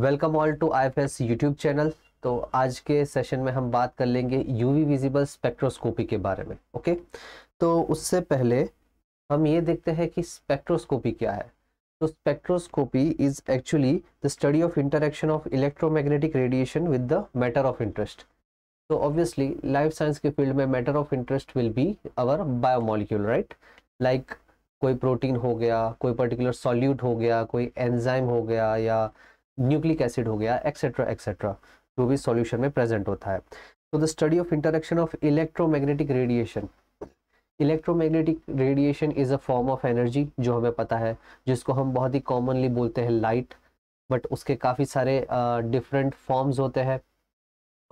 Welcome all to I F S YouTube channel तो आज के सेशन में हम बात कर लेंगे यूवी विजिबल स्पेक्ट्रोस्कोपी के बारे में ओके तो उससे पहले हम ये देखते हैं कि स्पेक्ट्रोस्कोपी क्या है तो spectroscopy is actually the study of interaction of electromagnetic radiation with the matter of interest तो ऑब्वियसली लाइफ साइंस के फील्ड में matter of interest will be our biomolecule right like कोई प्रोटीन हो गया कोई पर्टिकुलर सॉल्यूट हो गया कोई एंजाइम हो गया या न्यूक्लिक एसिड हो गया एक्सेट्रा एक्सेट्रा जो भी सॉल्यूशन में प्रेजेंट होता है तो the study of interaction of electromagnetic radiation electromagnetic radiation is a form of energy जो हमें पता है जिसको हम बहुत ही कॉमनली बोलते हैं लाइट बट उसके काफ़ी सारे डिफरेंट uh, फॉर्म्स होते हैं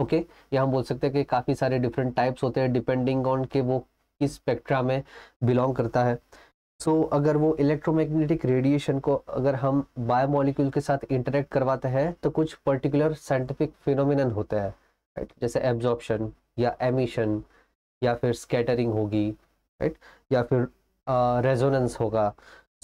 ओके okay? या हम बोल सकते हैं कि काफ़ी सारे डिफरेंट टाइप्स होते हैं डिपेंडिंग ऑन के वो किस स्पेक्ट्रा में बिलोंग करता है सो so, अगर वो इलेक्ट्रोमैग्नेटिक रेडिएशन को अगर हम बायोमोलिक्यूल के साथ इंटरेक्ट करवाते हैं तो कुछ पर्टिकुलर साइंटिफिक फिनोमिन होता है राइट जैसे एब्जॉर्प्शन या एमिशन या फिर स्कैटरिंग होगी राइट या फिर रेजोनेंस uh, होगा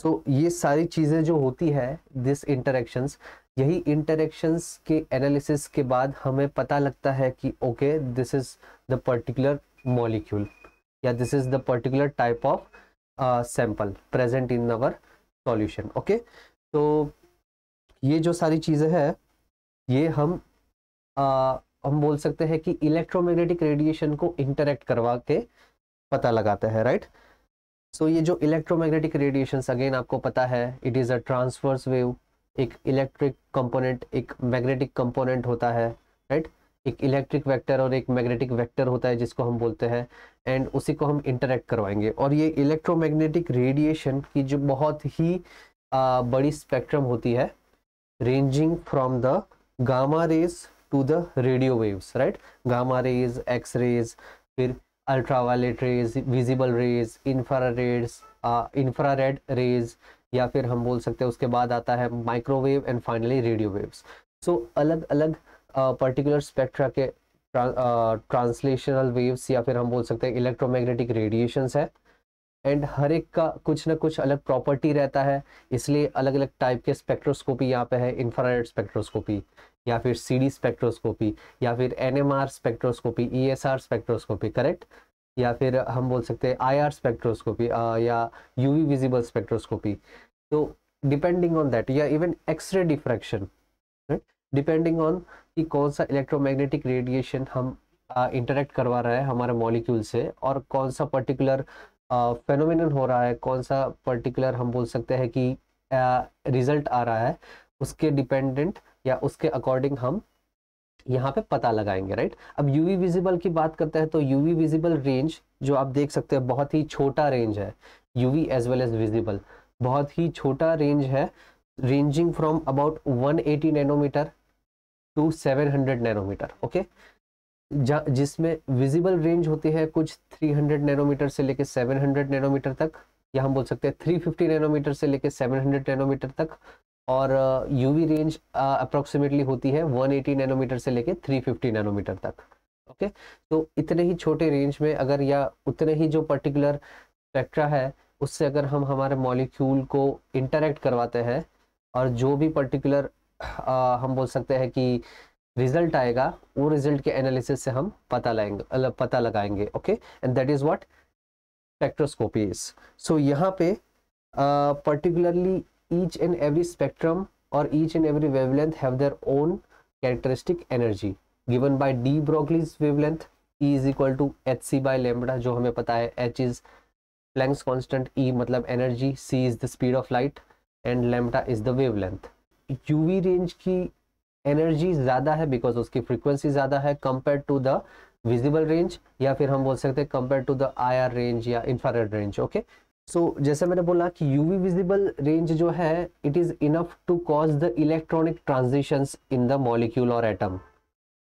सो so, ये सारी चीज़ें जो होती है दिस इंटरेक्शंस यही इंटरेक्शंस के एनालिसिस के बाद हमें पता लगता है कि okay this is the particular molecule या this is the particular type of sample present in our solution okay तो ये जो सारी चीज़ें हैं ये हम आ, हम बोल सकते हैं कि इलेक्ट्रोमैग्नेटिक रेडिएशन को इंटरेक्ट करवा के पता लगाते हैं राइट सो ये जो इलेक्ट्रोमैग्नेटिक रेडिएशन अगेन आपको पता है it is a transverse wave एक इलेक्ट्रिक कंपोनेंट एक मैग्नेटिक कंपोनेंट होता है राइट right? एक इलेक्ट्रिक वेक्टर और एक मैग्नेटिक वेक्टर होता है जिसको हम बोलते हैं एंड उसी को हम इंटरेक्ट करवाएंगे और ये इलेक्ट्रोमैग्नेटिक रेडिएशन की जो बहुत ही आ, बड़ी स्पेक्ट्रम होती है ranging from the gamma rays to the radio waves right gamma rays X rays फिर ultraviolet rays visible rays infra infrared rays या फिर हम बोल सकते हैं उसके बाद आता है microwave and finally radio waves so अलग अलग पर्टिकुलर स्पेक्ट्रा के ट्रांसलेशनल वेव्स या फिर हम बोल सकते हैं इलेक्ट्रोमैग्नेटिक रेडिएशंस है एंड हर एक का कुछ ना कुछ अलग प्रॉपर्टी रहता है इसलिए अलग अलग टाइप के स्पेक्ट्रोस्कोपी यहाँ पे है इंफ्रारेड स्पेक्ट्रोस्कोपी या फिर सीडी स्पेक्ट्रोस्कोपी या फिर NMR spectroscopy E S R spectroscopy correct या फिर हम बोल सकते हैं आई आर स्पेक्ट्रोस्कोपी या यू विजिबल स्पेक्ट्रोस्कोपी तो डिपेंडिंग ऑन दैट या even X-ray diffraction depending on कि कौन सा इलेक्ट्रोमैग्नेटिक रेडिएशन हम इंटरेक्ट करवा रहा है हमारे मॉलिक्यूल से और कौन सा पर्टिकुलर फेनोमिन हो रहा है कौन सा पर्टिकुलर हम बोल सकते हैं कि रिजल्ट आ रहा है उसके डिपेंडेंट या उसके अकॉर्डिंग हम यहाँ पे पता लगाएंगे राइट अब यूवी विजिबल की बात करते हैं तो यूवी विजिबल रेंज जो आप देख सकते हैं बहुत ही छोटा रेंज है UV as well as visible बहुत ही छोटा रेंज है ranging from about 180 nanometre to 700 nanometre okay जिसमें विजिबल रेंज होती है कुछ 300 नैनोमीटर से लेकर 700 नैनोमीटर तक या हम बोल सकते हैं 350 नैनोमीटर से लेकर 700 नैनोमीटर तक और यूवी रेंज अप्रोक्सीमेटली होती है 180 नैनोमीटर से लेकर 350 नैनोमीटर तक ओके तो इतने ही छोटे रेंज में अगर या उतने ही जो पर्टिकुलर स्पेक्ट्रा है उससे अगर हम हमारे मॉलिक्यूल को इंटरेक्ट करवाते हैं और जो भी पर्टिकुलर आ, हम बोल सकते हैं कि रिजल्ट आएगा वो रिजल्ट के एनालिसिस से हम पता लाएंगे पता लगाएंगे okay and that is what spectroscopy is so यहाँ पे particularly each and every spectrum और each and every wavelength have their own characteristic energy given by de Broglie's wavelength E is equal to H C by lambda जो हमें पता है H is Planck's constant E मतलब energy C is the speed of light and lambda is the wavelength UV range की energy ज़्यादा है because उसकी frequency ज़्यादा है compare to the visible range या फिर हम बोल सकते हैं compare to the IR range या इंफ्रारेड रेंज ओके सो जैसे मैंने बोला कि यूवी विजिबल रेंज जो है it is enough to cause the electronic transitions in the molecule और atom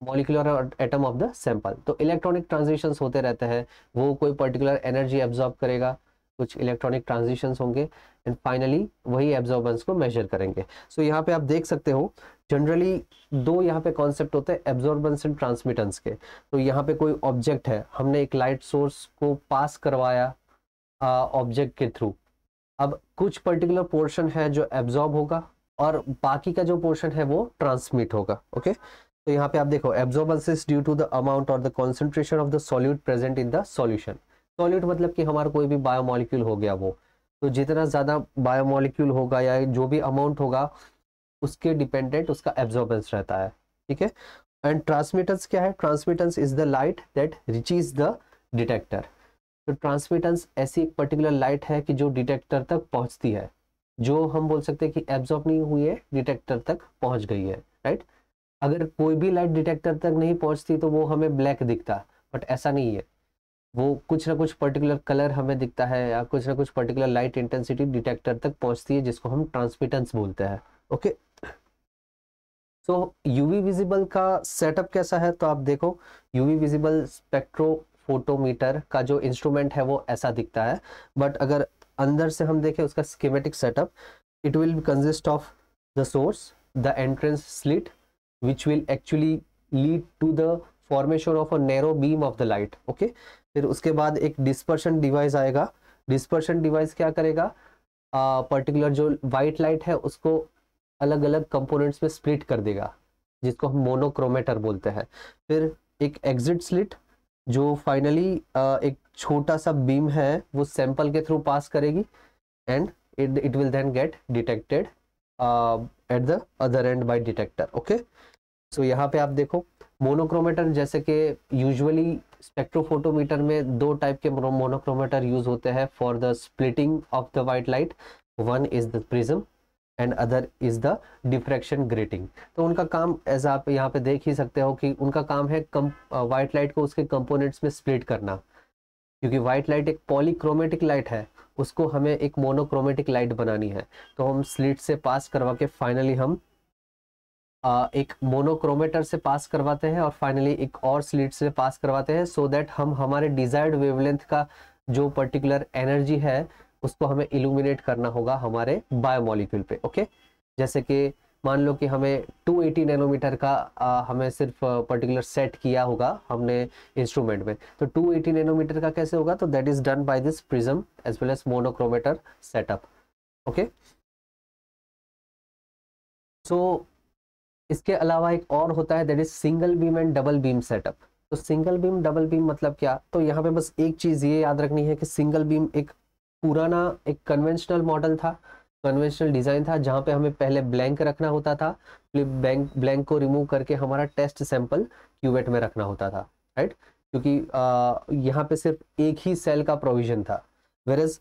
molecular atom of the sample तो इलेक्ट्रॉनिक ट्रांजिशंस होते रहते हैं वो कोई पर्टिकुलर एनर्जी एब्जॉर्ब करेगा कुछ इलेक्ट्रॉनिक ट्रांजिशन होंगे एंड फाइनली वही एब्जॉर्बेंस को मेजर करेंगे सो so, यहाँ पे आप देख सकते हो जनरली दो यहाँ पे कॉन्सेप्ट होते हैं एब्जॉर्बेंस एंड ट्रांसमिटेंस के तो यहाँ पे कोई ऑब्जेक्ट है हमने एक लाइट सोर्स को पास करवाया ऑब्जेक्ट के थ्रू अब कुछ पर्टिकुलर पोर्शन है जो एब्जॉर्ब होगा और बाकी का जो पोर्शन है वो ट्रांसमिट होगा ओके तो यहाँ पे आप देखो absorbance is due to the amount और the concentration of the solute present in the solution solid मतलब कि हमारा कोई भी बायोमोलिक्यूल हो गया वो तो जितना ज़्यादा बायोमोलिक्यूल होगा या जो भी अमाउंट होगा उसके डिपेंडेंट उसका एब्जॉर्बेंस रहता है ठीक है एंड ट्रांसमिटेंस क्या है transmittance is the light that reaches the detector तो ट्रांसमिटेंस ऐसी एक पर्टिकुलर लाइट है कि जो डिटेक्टर तक पहुंचती है जो हम बोल सकते हैं कि एब्जॉर्ब नहीं हुई है डिटेक्टर तक पहुंच गई है राइट अगर कोई भी लाइट डिटेक्टर तक नहीं पहुंचती तो वो हमें ब्लैक दिखता बट ऐसा नहीं है वो कुछ ना कुछ पर्टिकुलर कलर हमें दिखता है या कुछ ना कुछ पर्टिकुलर लाइट इंटेंसिटी डिटेक्टर तक पहुंचती है जिसको हम ट्रांसमिटेंस बोलते हैं ओके सो यूवी विजिबल का सेटअप कैसा है तो आप देखो यूवी विजिबल स्पेक्ट्रो फोटोमीटर का जो इंस्ट्रूमेंट है वो ऐसा दिखता है बट अगर अंदर से हम देखें उसका schematic setup it will consist of the source the entrance slit which will actually lead to the formation of a narrow beam of the light okay फिर उसके बाद एक डिस्पर्शन डिवाइस आएगा डिस्पर्शन डिवाइस क्या करेगा पर्टिकुलर जो white light है उसको अलग अलग कंपोनेंट्स में स्प्लिट कर देगा जिसको हम मोनोक्रोमेटर बोलते हैं फिर एक एग्जिट स्लिट जो फाइनली एक छोटा सा बीम है वो सैंपल के थ्रू पास करेगी and it will then get detected at the other end by detector okay so यहाँ पे आप देखो मोनोक्रोमेटर जैसे कि यूजुअली स्पेक्ट्रोफोटोमीटर में दो टाइप के मोनोक्रोमेटर यूज होते हैं for the splitting of the white light one is the prism and other is the diffraction grating तो उनका काम एज आप यहाँ पे देख ही सकते हो कि उनका काम है कम वाइट लाइट को उसके कंपोनेंट्स में स्प्लिट करना क्योंकि वाइट लाइट एक पॉलीक्रोमेटिक लाइट है उसको हमें एक मोनोक्रोमेटिक लाइट बनानी है तो हम स्लिट से पास करवा के फाइनली हम एक मोनोक्रोमेटर से पास करवाते हैं और फाइनली एक और स्लिट से पास करवाते हैं सो so दैट हम हमारे डिजायर्ड वेवलेंथ का जो पर्टिकुलर एनर्जी है उसको हमें इल्यूमिनेट करना होगा हमारे बायोमोलिक्यूल पे ओके जैसे कि मान लो कि हमें 280 नैनोमीटर का आ, हमें सिर्फ पर्टिकुलर सेट किया होगा हमने इंस्ट्रूमेंट में तो 280 नैनोमीटर का कैसे होगा तो that is done by this prism as well as monochromator setup okay so इसके अलावा एक और होता है that is single beam and double beam setup तो सिंगल बीम डबल बीम मतलब क्या तो यहाँ पे बस एक चीज ये याद रखनी है कि सिंगल बीम एक पुराना एक कन्वेंशनल मॉडल था कन्वेंशनल डिज़ाइन था जहाँ पे हमें पहले ब्लैंक रखना होता था फिर ब्लैंक ब्लैंक को रिमूव करके हमारा टेस्ट सैंपल क्यूबेट में रखना होता था राइट क्योंकि यहाँ पे सिर्फ एक ही सेल का प्रोविजन था वेरज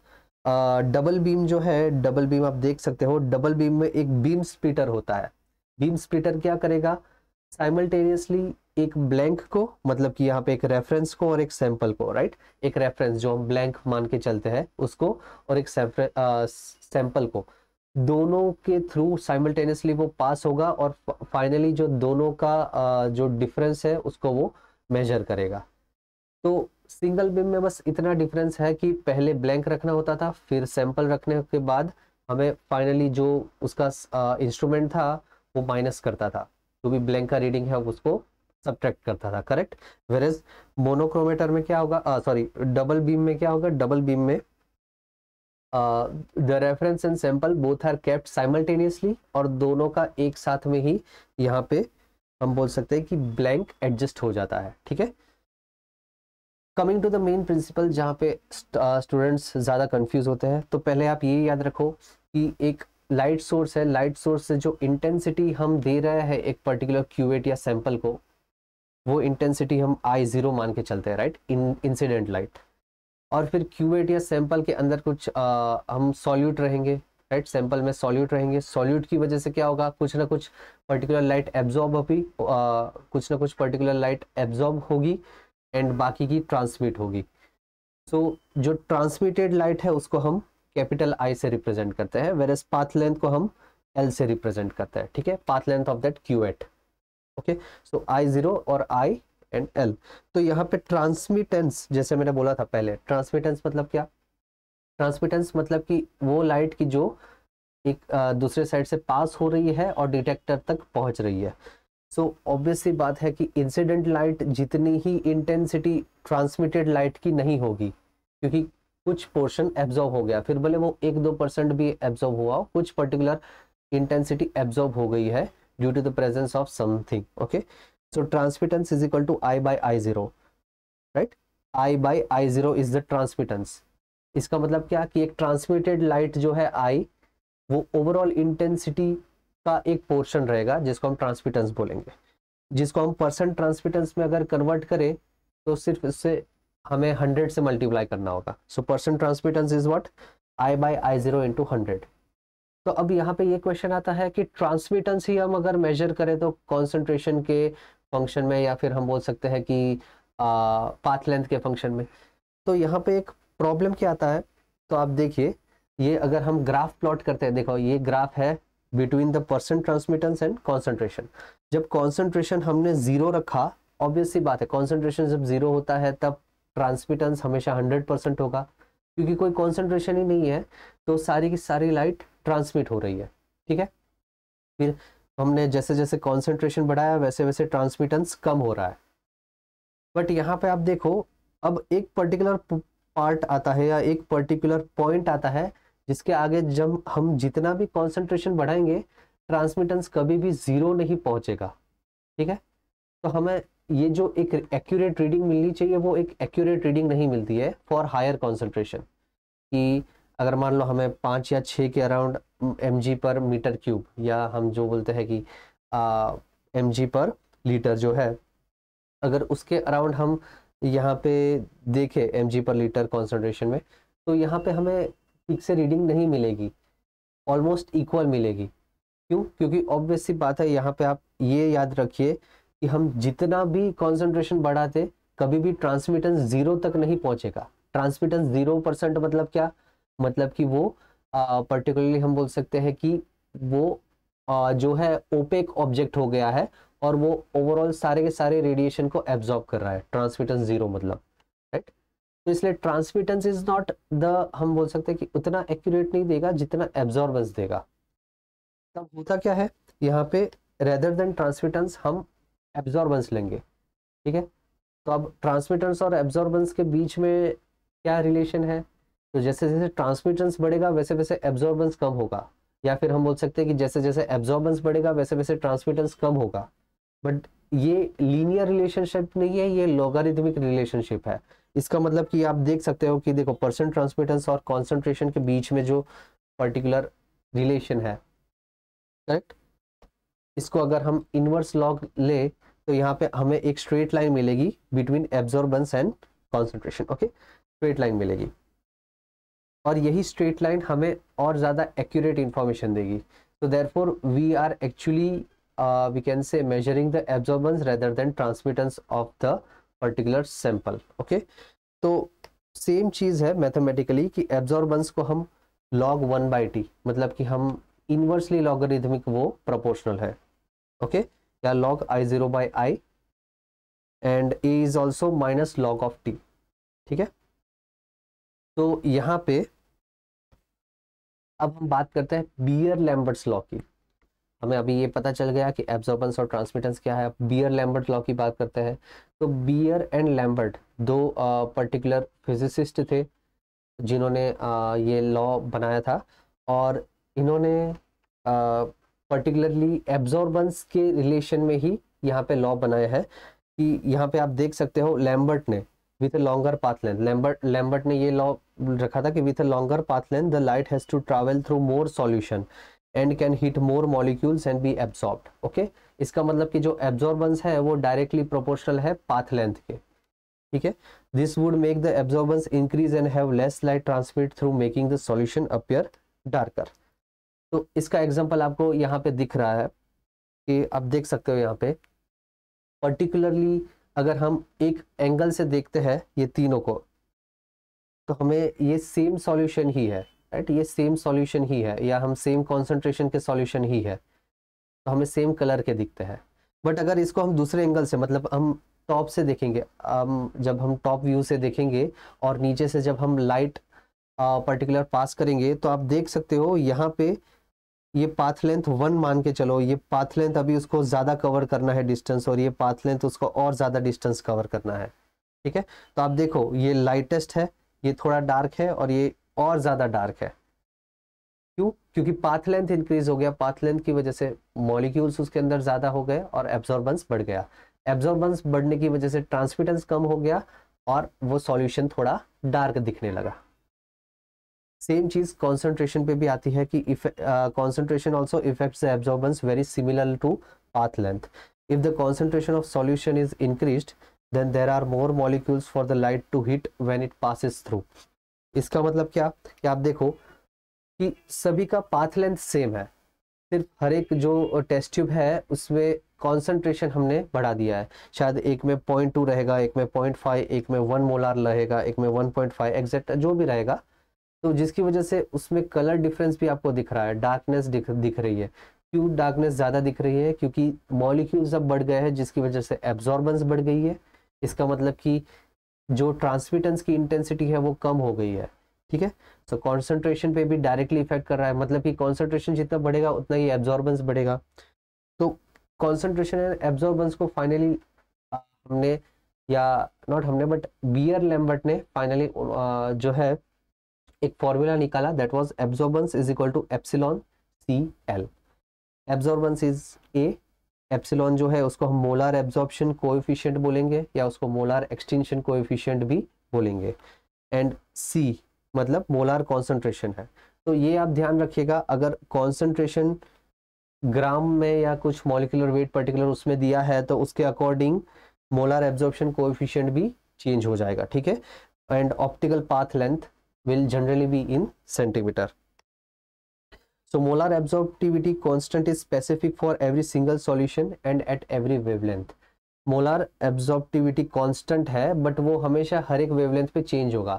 डबल बीम जो है डबल बीम आप देख सकते हो डबल बीम में एक बीम स्पीटर होता है बीम स्प्लिटर क्या करेगा साइमल्टेनियसली एक ब्लैंक को मतलब कि यहाँ पे एक रेफरेंस को और एक सैंपल को राइट एक रेफरेंस जो हम ब्लैंक मान के चलते हैं उसको और एक सैंपल को दोनों के थ्रू साइमल्टेनियसली वो पास होगा और फाइनली जो दोनों का आ, जो डिफरेंस है उसको वो मेजर करेगा तो सिंगल बीम में बस इतना डिफरेंस है कि पहले ब्लैंक रखना होता था फिर सैंपल रखने के बाद हमें फाइनली जो उसका इंस्ट्रूमेंट था वो माइनस करता था जो भी ब्लैंक का रीडिंग है उसको सब्ट्रैक्ट करता था करेक्ट वेरेज मोनोक्रोमेटर में क्या होगा सॉरी डबल बीम में क्या होगा डबल बीम में the reference and sample both are kept simultaneously और दोनों का एक साथ में ही यहाँ पे हम बोल सकते हैं कि ब्लैंक एडजस्ट हो जाता है ठीक है coming to the main principle जहाँ पे स्टूडेंट्स ज़्यादा कंफ्यूज होते हैं तो पहले आप ये याद रखो कि एक लाइट सोर्स है लाइट सोर्स से जो इंटेंसिटी हम दे रहे हैं एक पर्टिकुलर क्यूएट या सैंपल को वो इंटेंसिटी हम आई जीरो मान के चलते हैं राइट इंसिडेंट लाइट और फिर क्यूएट या सैंपल के अंदर कुछ आ, हम सॉल्यूट रहेंगे राइट सैंपल में सॉल्यूट रहेंगे सॉल्यूट की वजह से क्या होगा कुछ ना कुछ पर्टिकुलर लाइट एब्जॉर्ब होगी कुछ ना कुछ पर्टिकुलर लाइट एब्जॉर्ब होगी एंड बाकी की ट्रांसमिट होगी सो so, जो ट्रांसमिटेड लाइट है उसको हम कैपिटल आई से रिप्रेजेंट करते हैं वेर एस पाथ लेंथ को हम एल से रिप्रेजेंट करते हैं ठीक है path length of that cuvette okay so I zero और आई एंड एल तो यहाँ पे ट्रांसमिटेंस जैसे मैंने बोला था पहले ट्रांसमिटेंस मतलब क्या ट्रांसमिटेंस मतलब कि वो लाइट की जो एक आ, दूसरे साइड से पास हो रही है और डिटेक्टर तक पहुंच रही है सो so, ऑब्वियसली बात है कि इंसिडेंट लाइट जितनी ही इंटेंसिटी ट्रांसमिटेड लाइट की नहीं होगी क्योंकि कुछ पोर्शन एब्जॉर्ब हो गया फिर भले वो एक दो परसेंट भी एब्जॉर्ब हुआ हो कुछ पर्टिकुलर इंटेंसिटी एब्जॉर्ब हो गई है due to the presence of something okay so transmittance is equal to I by I zero right I by I zero is the transmittance इसका मतलब क्या कि एक ट्रांसमिटेड लाइट जो है आई वो ओवरऑल इंटेंसिटी का एक पोर्शन रहेगा जिसको हम ट्रांसमिटेंस बोलेंगे जिसको हम परसेंट ट्रांसमिटेंस में अगर कन्वर्ट करें तो सिर्फ इससे हमें हंड्रेड से मल्टीप्लाई करना होगा so percent transmittance is what I by I zero into hundred तो अब यहाँ पे ये क्वेश्चन आता है कि ट्रांसमिटेंस ही हम अगर मेजर करें तो कॉन्सेंट्रेशन के फंक्शन में या फिर हम बोल सकते हैं कि पाथ लेंथ के फंक्शन में तो यहाँ पे एक प्रॉब्लम क्या आता है तो आप देखिए ये अगर हम ग्राफ प्लॉट करते हैं देखो ये ग्राफ है between the percent transmittance and concentration जब कॉन्सेंट्रेशन हमने जीरो रखा ऑब्वियसली बात है कॉन्सेंट्रेशन जब जीरो होता है तब ट्रांसमिटेंस हमेशा हंड्रेड परसेंट होगा क्योंकि कोई कॉन्सेंट्रेशन ही नहीं है तो सारी की सारी लाइट ट्रांसमिट हो रही है ठीक है फिर हमने जैसे जैसे कॉन्सेंट्रेशन बढ़ाया वैसे वैसे ट्रांसमिटेंस कम हो रहा है बट यहाँ पे आप देखो अब एक पर्टिकुलर पार्ट आता है या एक पर्टिकुलर पॉइंट आता है जिसके आगे जब हम जितना भी कॉन्सेंट्रेशन बढ़ाएंगे ट्रांसमिटेंस कभी भी जीरो नहीं पहुंचेगा ठीक है तो हमें ये जो एक एक्यूरेट रीडिंग मिलनी चाहिए वो एक एक्यूरेट रीडिंग नहीं मिलती है फॉर हायर कॉन्सेंट्रेशन कि अगर मान लो हमें पाँच या छः के around M per metre cube या हम जो बोलते हैं कि एम पर लीटर जो है अगर उसके अराउंड हम यहाँ पे देखें एम पर लीटर कॉन्सेंट्रेशन में तो यहाँ पे हमें ठीक से रीडिंग नहीं मिलेगी ऑलमोस्ट इक्वल मिलेगी क्यों क्योंकि ऑब्वियसली बात है यहाँ पे आप ये याद रखिए कि हम जितना भी कॉन्सेंट्रेशन बढ़ाते कभी भी ट्रांसमिटेंस जीरो तक नहीं पहुंचेगा ट्रांसमिटेंस जीरो परसेंट मतलब क्या मतलब कि वो पर्टिकुलरली हम बोल सकते हैं कि वो आ, जो है ओपेक ऑब्जेक्ट हो गया है और वो ओवरऑल सारे के सारे रेडिएशन को एब्जॉर्ब कर रहा है ट्रांसमिटेंस जीरो मतलब राइट तो इसलिए ट्रांसमिटेंस इज नॉट द हम बोल सकते हैं कि उतना एक्यूरेट नहीं देगा जितना एब्जॉर्बेंस देगा तब होता क्या है यहाँ पे रेदर देन ट्रांसमिटेंस हम एब्जॉर्बेंस लेंगे ठीक है तो अब ट्रांसमिटर्स और एब्जॉर्बेंस के बीच में क्या रिलेशन है तो जैसे जैसे ट्रांसमिटेंस बढ़ेगा वैसे वैसे एब्जॉर्बेंस कम होगा या फिर हम बोल सकते हैं कि जैसे जैसे एब्जॉर्बेंस बढ़ेगा वैसे वैसे ट्रांसमिटेंस कम होगा बट ये लीनियर रिलेशनशिप नहीं है ये लॉगारिथमिक रिलेशनशिप है इसका मतलब कि आप देख सकते हो कि देखो परसेंट ट्रांसमिटेंस और कॉन्सेंट्रेशन के बीच में जो पर्टिकुलर रिलेशन है करेक्ट इसको अगर हम इनवर्स लॉग ले तो यहाँ पे हमें एक स्ट्रेट लाइन मिलेगी between absorbance and concentration okay straight line मिलेगी और यही स्ट्रेट लाइन हमें और ज़्यादा एक्यूरेट इन्फॉर्मेशन देगी तो for we are actually we can say measuring the absorbance rather than transmittance of the particular sample okay तो सेम चीज़ है मैथमेटिकली कि एब्जॉर्बेंस को हम लॉग वन बाई टी मतलब कि हम इनवर्सली लॉगरिथमिक वो प्रोपोर्शनल है ओके okay? या log I zero by I and A is also minus log of T ठीक है तो यहाँ पे अब हम बात करते हैं बियर लैम्बर्ट्स लॉ की हमें अभी ये पता चल गया कि एब्जॉर्बेंस और ट्रांसमिटेंस क्या है बियर लैम्बर्ट लॉ की बात करते हैं तो बियर एंड लैम्बर्ट दो पर्टिकुलर फिजिसिस्ट थे जिन्होंने ये लॉ बनाया था और इन्होंने पर्टिकुलरली एब्जॉर्बेंस के रिलेशन में ही यहाँ पे लॉ बनाया है कि यहाँ पे आप देख सकते हो लैम्बर्ट ने with a longer path length Lambert Lambert ने ये लॉ रखा था कि with a longer path length the light has to travel through more solution and can hit more molecules and be absorb okay इसका मतलब कि जो एब्जॉर्बेंस है वो डायरेक्टली प्रोपोर्शनल है पाथ लेंथ के ठीक है this would make the absorbance increase and have less light transmit through making the solution appear darker तो इसका एग्जाम्पल आपको यहाँ पे दिख रहा है कि आप देख सकते हो यहाँ पे पर्टिकुलरली अगर हम एक एंगल से देखते हैं ये तीनों को तो हमें ये सेम सॉल्यूशन ही है राइट ये सेम सॉल्यूशन ही है या हम सेम कॉन्सेंट्रेशन के सॉल्यूशन ही है तो हमें सेम कलर के दिखते हैं बट अगर इसको हम दूसरे एंगल से मतलब हम टॉप से देखेंगे हम जब हम टॉप व्यू से देखेंगे और नीचे से जब हम लाइट पर्टिकुलर पास करेंगे तो आप देख सकते हो यहाँ पे ये पाथ लेंथ वन मान के चलो ये पाथ लेंथ अभी उसको ज़्यादा कवर करना है डिस्टेंस और ये पाथ लेंथ उसको और ज़्यादा डिस्टेंस कवर करना है ठीक है तो आप देखो ये लाइटेस्ट है ये थोड़ा डार्क है और ये और ज़्यादा डार्क है क्यों क्योंकि पाथ लेंथ इंक्रीज हो गया पाथ लेंथ की वजह से मॉलिक्यूल्स उसके अंदर ज़्यादा हो गए और एब्जॉर्बेंस बढ़ गया एब्जॉर्बेंस बढ़ने की वजह से ट्रांसमिटेंस कम हो गया और वो सॉल्यूशन थोड़ा डार्क दिखने लगा सेम चीज कॉन्सेंट्रेशन पे भी आती है कि concentration also effect absorbance very similar to path length if the concentration of solution is increased then there are more molecules for the light to hit when it passes through इसका मतलब क्या कि आप देखो कि सभी का पाथ लेंथ सेम है सिर्फ हर एक जो टेस्ट ट्यूब है उसमें कॉन्सेंट्रेशन हमने बढ़ा दिया है शायद एक में पॉइंट टू रहेगा एक में पॉइंट फाइव एक में वन मोलार रहेगा एक में वन पॉइंट फाइव एग्जैक्ट जो भी रहेगा तो जिसकी वजह से उसमें कलर डिफरेंस भी आपको दिख रहा है डार्कनेस दिख दिख रही है क्यों डार्कनेस ज़्यादा दिख रही है क्योंकि मॉलिक्यूल्स अब बढ़ गए हैं जिसकी वजह से एब्जॉर्बेंस बढ़ गई है इसका मतलब कि जो ट्रांसमिटेंस की इंटेंसिटी है वो कम हो गई है ठीक है सो कॉन्सेंट्रेशन पे भी डायरेक्टली इफेक्ट कर रहा है मतलब कि कॉन्सेंट्रेशन जितना बढ़ेगा उतना ही एब्जॉर्बेंस बढ़ेगा तो कॉन्सेंट्रेशन एंड एब्जॉर्बेंस को फाइनली हमने या नॉट हमने बट बियर लैम्बर्ट ने फाइनली जो है एक फॉर्मूला निकाला that was absorbance is equal to epsilon C L absorbance is a epsilon जो है उसको हम मोलार एब्जॉर्प्शन कोएफिशिएंट बोलेंगे या उसको मोलार एक्सटेंशन कोएफिशिएंट भी बोलेंगे एंड सी मतलब मोलार कॉन्सेंट्रेशन है तो ये आप ध्यान रखिएगा अगर कॉन्सेंट्रेशन ग्राम में या कुछ मॉलिकुलर वेट पर्टिकुलर उसमें दिया है तो उसके अकॉर्डिंग मोलार एब्जॉर्प्शन कोएफिशिएंट भी चेंज हो जाएगा ठीक है and optical path length will generally be in centimeter. So molar absorptivity constant is specific for every single solution and at every wavelength. Molar absorptivity constant है but वो हमेशा हर एक वेवलेंथ पे चेंज होगा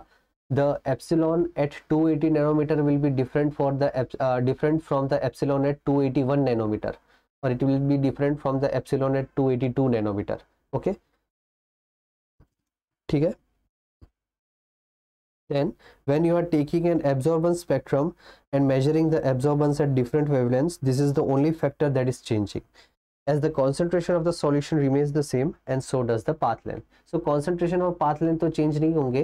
the epsilon at 280 nanometer will be different for the different from the epsilon at 281 nanometer और it will be different from the epsilon at 282 nanometer okay ठीक है then when you are taking an absorbance spectrum and measuring the absorbance at different wavelengths this is the only factor that is changing as the concentration of the solution remains the same and so does the path length so concentration or path length to change nahi honge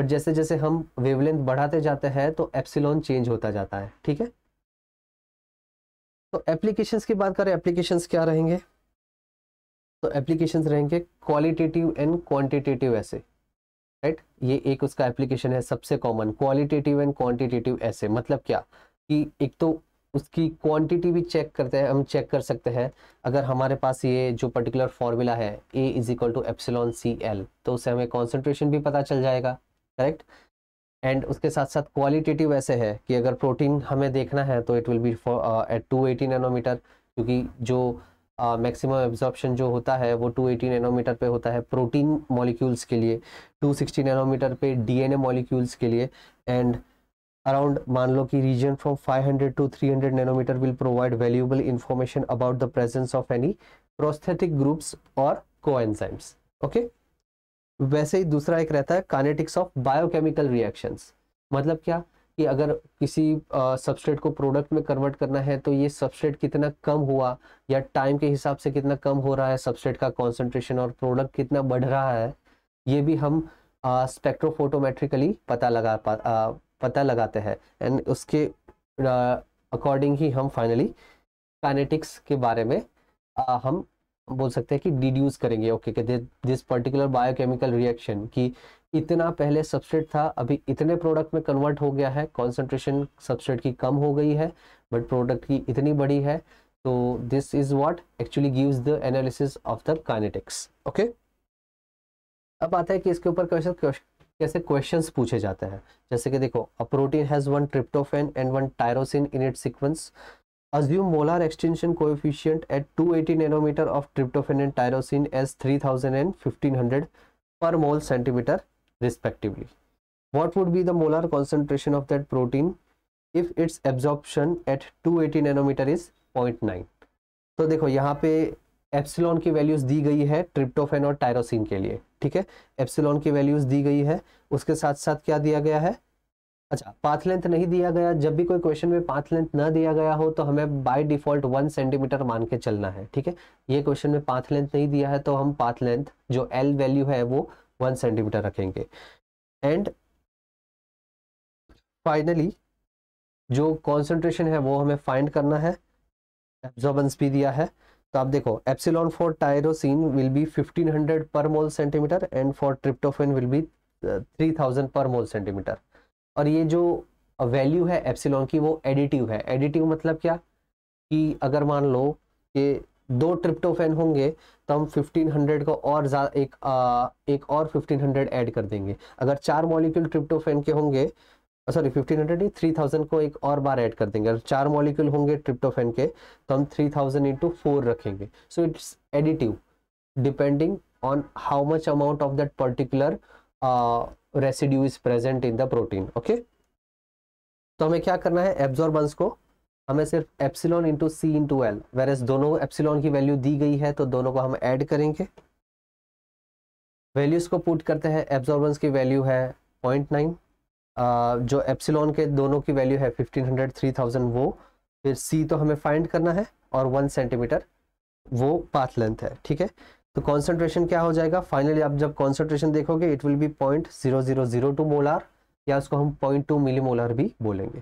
but jaise jaise hum wavelength badhate jate हैं to epsilon change hota jata hai theek hai तो applications की बात करें applications क्या रहेंगे तो applications रहेंगे qualitative and quantitative ऐसे राइट ये एक उसका एप्लीकेशन है सबसे कॉमन क्वालिटेटिव एंड क्वांटिटेटिव ऐसे मतलब क्या कि एक तो उसकी क्वांटिटी भी चेक करते हैं हम चेक कर सकते हैं अगर हमारे पास ये जो पर्टिकुलर फॉर्मूला है A is equal to epsilon C L तो उससे हमें कॉन्सेंट्रेशन भी पता चल जाएगा करेक्ट एंड उसके साथ साथ क्वालिटेटिव ऐसे है कि अगर प्रोटीन हमें देखना है तो it will be at two eighty nanometer क्योंकि जो मैक्सिमम uh, एब्जॉर्प्शन जो होता है वो 280 नैनोमीटर पे होता है प्रोटीन मॉलिक्यूल्स के लिए 260 नैनोमीटर पे डीएनए मॉलिक्यूल्स के लिए एंड अराउंड मान लो कि region from 500 to 300 nanometer will provide valuable information about the presence of any prosthetic groups और कोएंजाइम्स ओके वैसे ही दूसरा एक रहता है कानेटिक्स ऑफ बायोकेमिकल रिएक्शंस मतलब क्या कि अगर किसी सबस्ट्रेट को प्रोडक्ट में कन्वर्ट करना है तो ये सबस्ट्रेट कितना कम हुआ या टाइम के हिसाब से कितना कम हो रहा है सबस्ट्रेट का कॉन्सेंट्रेशन और प्रोडक्ट कितना बढ़ रहा है ये भी हम स्पेक्ट्रोफोटोमेट्रिकली पता लगा पा, आ, पता लगाते हैं एंड उसके अकॉर्डिंग ही हम फाइनली काइनेटिक्स के बारे में आ, हम बोल सकते हैं कि डिड्यूस करेंगे ओके कि दिस पर्टिकुलर बायोकेमिकल रिएक्शन की इतना पहले सब्सट्रेट था अभी इतने प्रोडक्ट में कन्वर्ट हो गया है कॉन्सेंट्रेशन सब्सट्रेट की कम हो गई है बट प्रोडक्ट की इतनी बड़ी है तो this is what actually gives the analysis of the kinetics okay अब आता है कि इसके ऊपर क्वेश्चन कैसे क्वेश्चंस पूछे जाते हैं जैसे कि देखो a protein has one tryptophan and one tyrosine in it sequence assume molar extension coefficient at 280 nanometer of tryptophan and tyrosine as 3000 and 1500 per mole centimeter respectively. What would be the molar concentration of that protein if its absorption at 280 nanometer is 0.9? तो देखो यहाँ पे epsilon की values दी गई है tryptophan और tyrosine के लिए ठीक है एप्सिलॉन की वैल्यूज दी गई है उसके साथ साथ क्या दिया गया है अच्छा पाथ लेंथ नहीं दिया गया जब भी कोई क्वेश्चन में पाथ लेंथ ना दिया गया हो तो हमें बाय डिफॉल्ट वन सेंटीमीटर मान के चलना है ठीक है ये क्वेश्चन में पाथ लेंथ नहीं दिया है तो हम पाथ लेंथ जो एल वैल्यू है वो वन सेंटीमीटर रखेंगे एंड फाइनली जो कॉन्सेंट्रेशन है वो हमें फाइंड करना है एब्जॉर्बेंस भी दिया है तो आप देखो epsilon for tyrosine will be 1500 per mole centimeter and for tryptophan will be 3000 per mole centimetre और ये जो वैल्यू है एप्सिलॉन की वो एडिटिव है एडिटिव मतलब क्या कि अगर मान लो कि दो ट्रिप्टोफेन होंगे तो हम 1500 को और ज़्यादा एक आ, एक और 1500 ऐड कर देंगे अगर चार मॉलिक्यूल ट्रिप्टोफेन के होंगे सॉरी 1500 नहीं 3000 को एक और बार ऐड कर देंगे अगर चार मॉलिक्यूल होंगे ट्रिप्टोफेन के तो हम 3000 थाउजेंड इंटू फोर रखेंगे so it's additive depending on how much amount of that particular residue is present in the protein okay तो हमें क्या करना है एब्जॉर्बेंस को हमें सिर्फ epsilon into C into L versus दोनों एप्सिलॉन की वैल्यू दी गई है तो दोनों को हम ऐड करेंगे वैल्यूज़ को पुट करते हैं एब्जॉर्बेंस की वैल्यू है पॉइंट नाइन जो एप्सिलॉन के दोनों की वैल्यू है फिफ्टीन हंड्रेड थ्री थाउजेंड वो फिर सी तो हमें फाइंड करना है और वन सेंटीमीटर वो पाथ लेंथ है ठीक है तो कॉन्सेंट्रेशन क्या हो जाएगा फाइनली आप जब कॉन्सेंट्रेशन देखोगे it will be point zero zero zero two molar या उसको हम पॉइंट टू मिली मोलार भी बोलेंगे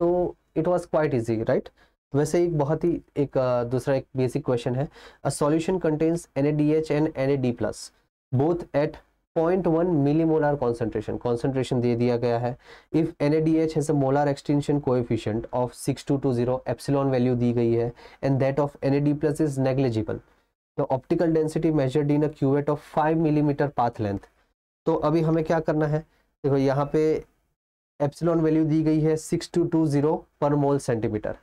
तो it was quite easy right वैसे एक बहुत ही एक दूसरा एक बेसिक क्वेश्चन है a solution contains N A D H and N A D plus both at point one milli millimolar concentration concentration दे दिया गया है if N A D H has molar extension coefficient of six two two zero epsilon value दी गई है and that of N A D plus is negligible the optical density measured in a cuvette of five millimeter path length तो अभी हमें क्या करना है देखो यहाँ पे एप्सिलॉन वैल्यू दी गई है सिक्स टू टू जीरो पर मोल सेंटीमीटर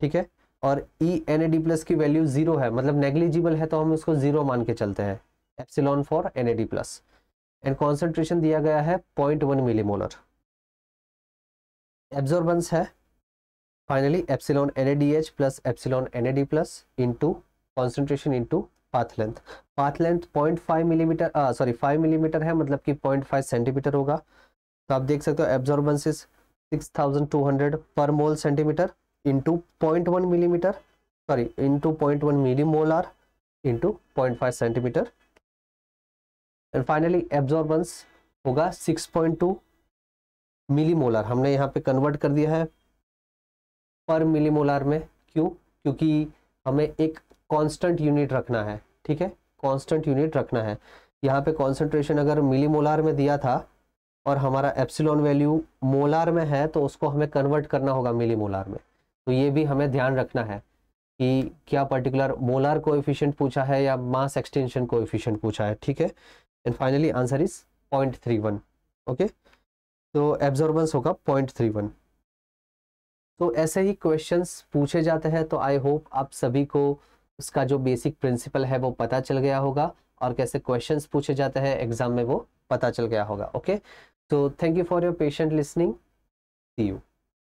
ठीक है और E N A D plus की वैल्यू जीरो है मतलब नेग्लिजिबल है तो हम उसको जीरो मान के चलते हैं epsilon for N A D plus and concentration दिया गया है point one milli molar absorbance है finally epsilon N A D H plus epsilon N A D plus into concentration into path length path length point five millimeter sorry five millimeter है मतलब कि point five centimetre होगा तो आप देख सकते हो two hundred per mole centimeter into point one millimeter sorry into point one milli mole R into point five centimeter and finally absorbance होगा 6.2 मिली मोलर हमने यहाँ पे कन्वर्ट कर दिया है पर मिली में क्यों क्योंकि हमें एक कांस्टेंट यूनिट रखना है ठीक है कांस्टेंट यूनिट रखना है यहाँ पे कॉन्सेंट्रेशन अगर मिली में दिया था और हमारा एप्सिलॉन वैल्यू मोलार में है तो उसको हमें कन्वर्ट करना होगा मिली मोलार में तो ये भी हमें ध्यान रखना है कि क्या पर्टिकुलर मोलार को पूछा है या मास एक्सटेंशन को पूछा है ठीक है and finally answer is point three one okay तो एब्जॉर्बेंस होगा पॉइंट थ्री वन तो ऐसे ही क्वेश्चंस पूछे जाते हैं तो आई होप आप सभी को उसका जो बेसिक प्रिंसिपल है वो पता चल गया होगा और कैसे क्वेश्चंस पूछे जाते हैं एग्जाम में वो पता चल गया होगा okay okay? So thank you for your patient listening. See you.